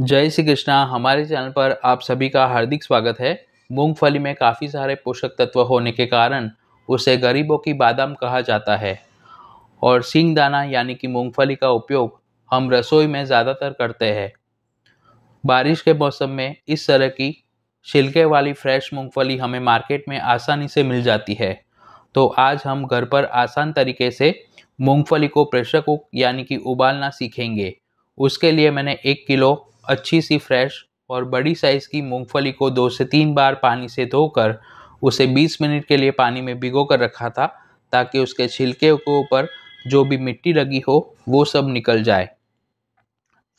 जय श्री कृष्णा हमारे चैनल पर आप सभी का हार्दिक स्वागत है मूंगफली में काफ़ी सारे पोषक तत्व होने के कारण उसे गरीबों की बादाम कहा जाता है और सींग दाना यानी कि मूंगफली का उपयोग हम रसोई में ज़्यादातर करते हैं बारिश के मौसम में इस तरह की छिलके वाली फ्रेश मूंगफली हमें मार्केट में आसानी से मिल जाती है तो आज हम घर पर आसान तरीके से मूंगफली को प्रेशर कुक यानी कि उबालना सीखेंगे उसके लिए मैंने एक किलो अच्छी सी फ्रेश और बड़ी साइज़ की मूंगफली को दो से तीन बार पानी से धोकर उसे 20 मिनट के लिए पानी में भिगो कर रखा था ताकि उसके छिलके के ऊपर जो भी मिट्टी लगी हो वो सब निकल जाए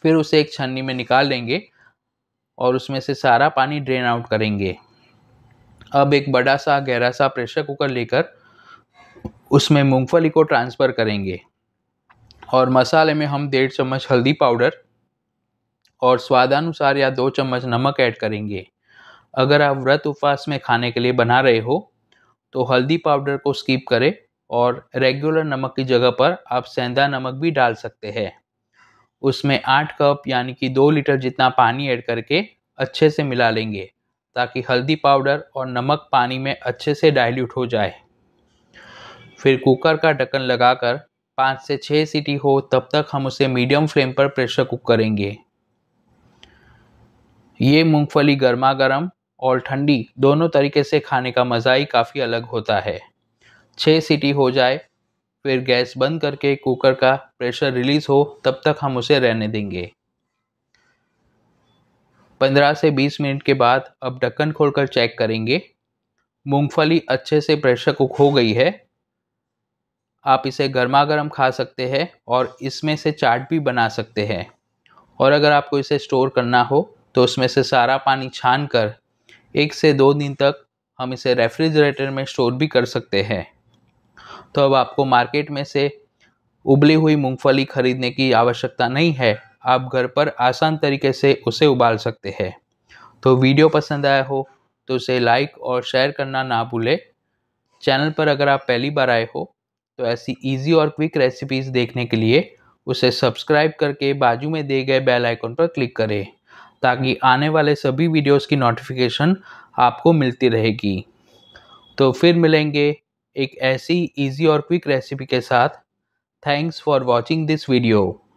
फिर उसे एक छन्नी में निकाल लेंगे और उसमें से सारा पानी ड्रेन आउट करेंगे अब एक बड़ा सा गहरा सा प्रेशर कुकर लेकर उसमें मूंगफली को ट्रांसफ़र करेंगे और मसाले में हम डेढ़ चम्मच हल्दी पाउडर और स्वादानुसार या दो चम्मच नमक ऐड करेंगे अगर आप व्रत उपवास में खाने के लिए बना रहे हो तो हल्दी पाउडर को स्कीप करें और रेगुलर नमक की जगह पर आप सेंधा नमक भी डाल सकते हैं उसमें आठ कप यानी कि दो लीटर जितना पानी ऐड करके अच्छे से मिला लेंगे ताकि हल्दी पाउडर और नमक पानी में अच्छे से डाइल्यूट हो जाए फिर कुकर का ढक्कन लगाकर पाँच से छः सीटी हो तब तक हम उसे मीडियम फ्लेम पर प्रेशर कुक करेंगे ये मूंगफली गर्मा गर्म और ठंडी दोनों तरीके से खाने का मज़ा ही काफ़ी अलग होता है छः सीटी हो जाए फिर गैस बंद करके कुकर का प्रेशर रिलीज़ हो तब तक हम उसे रहने देंगे 15 से 20 मिनट के बाद अब ढक्कन खोलकर चेक करेंगे मूंगफली अच्छे से प्रेशर कुक हो गई है आप इसे गर्मा गर्म खा सकते हैं और इसमें से चाट भी बना सकते हैं और अगर आपको इसे स्टोर करना हो तो उसमें से सारा पानी छान कर एक से दो दिन तक हम इसे रेफ्रिजरेटर में स्टोर भी कर सकते हैं तो अब आपको मार्केट में से उबली हुई मूंगफली खरीदने की आवश्यकता नहीं है आप घर पर आसान तरीके से उसे उबाल सकते हैं तो वीडियो पसंद आया हो तो उसे लाइक और शेयर करना ना भूलें चैनल पर अगर आप पहली बार आए हो तो ऐसी इजी और क्विक रेसिपीज़ देखने के लिए उसे सब्सक्राइब करके बाजू में दिए गए बेल आइकन पर क्लिक करें ताकि आने वाले सभी वीडियोस की नोटिफिकेशन आपको मिलती रहेगी तो फिर मिलेंगे एक ऐसी इजी और क्विक रेसिपी के साथ thanks for watching this video